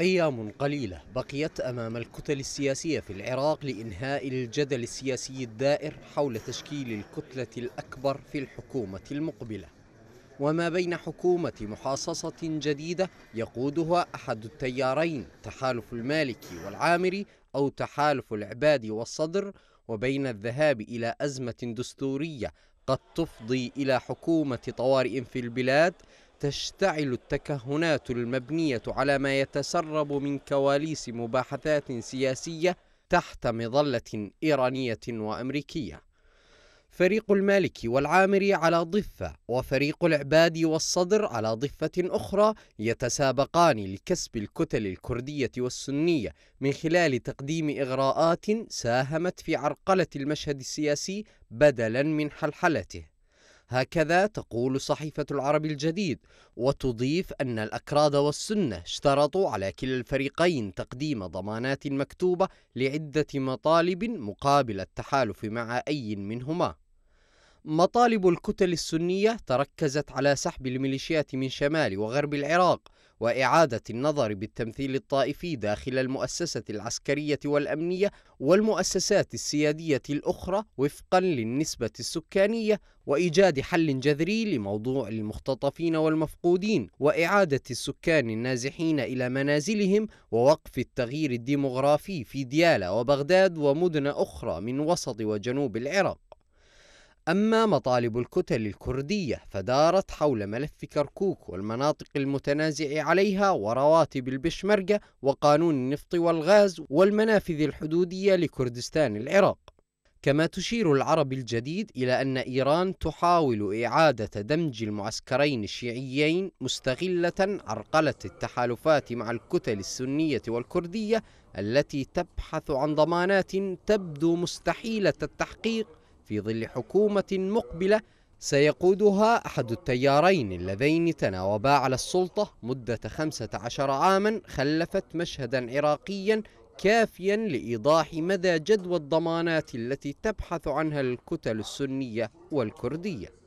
أيام قليلة بقيت أمام الكتل السياسية في العراق لإنهاء الجدل السياسي الدائر حول تشكيل الكتلة الأكبر في الحكومة المقبلة وما بين حكومة محاصصة جديدة يقودها أحد التيارين تحالف المالكي والعامري أو تحالف العبادي والصدر وبين الذهاب إلى أزمة دستورية قد تفضي إلى حكومة طوارئ في البلاد تشتعل التكهنات المبنية على ما يتسرب من كواليس مباحثات سياسية تحت مظلة إيرانية وأمريكية فريق المالك والعامري على ضفة وفريق العباد والصدر على ضفة أخرى يتسابقان لكسب الكتل الكردية والسنية من خلال تقديم إغراءات ساهمت في عرقلة المشهد السياسي بدلا من حلحلته هكذا تقول صحيفة العرب الجديد وتضيف أن الأكراد والسنة اشترطوا على كلا الفريقين تقديم ضمانات مكتوبة لعدة مطالب مقابل التحالف مع أي منهما مطالب الكتل السنية تركزت على سحب الميليشيات من شمال وغرب العراق وإعادة النظر بالتمثيل الطائفي داخل المؤسسة العسكرية والأمنية والمؤسسات السيادية الأخرى وفقا للنسبة السكانية وإيجاد حل جذري لموضوع المختطفين والمفقودين وإعادة السكان النازحين إلى منازلهم ووقف التغيير الديمغرافي في ديالى وبغداد ومدن أخرى من وسط وجنوب العراق أما مطالب الكتل الكردية فدارت حول ملف كركوك والمناطق المتنازع عليها ورواتب البشمركة وقانون النفط والغاز والمنافذ الحدودية لكردستان العراق كما تشير العرب الجديد إلى أن إيران تحاول إعادة دمج المعسكرين الشيعيين مستغلة عرقلة التحالفات مع الكتل السنية والكردية التي تبحث عن ضمانات تبدو مستحيلة التحقيق في ظل حكومة مقبلة سيقودها أحد التيارين اللذين تناوبا على السلطة مدة 15 عاما خلفت مشهدا عراقيا كافيا لإيضاح مدى جدوى الضمانات التي تبحث عنها الكتل السنية والكردية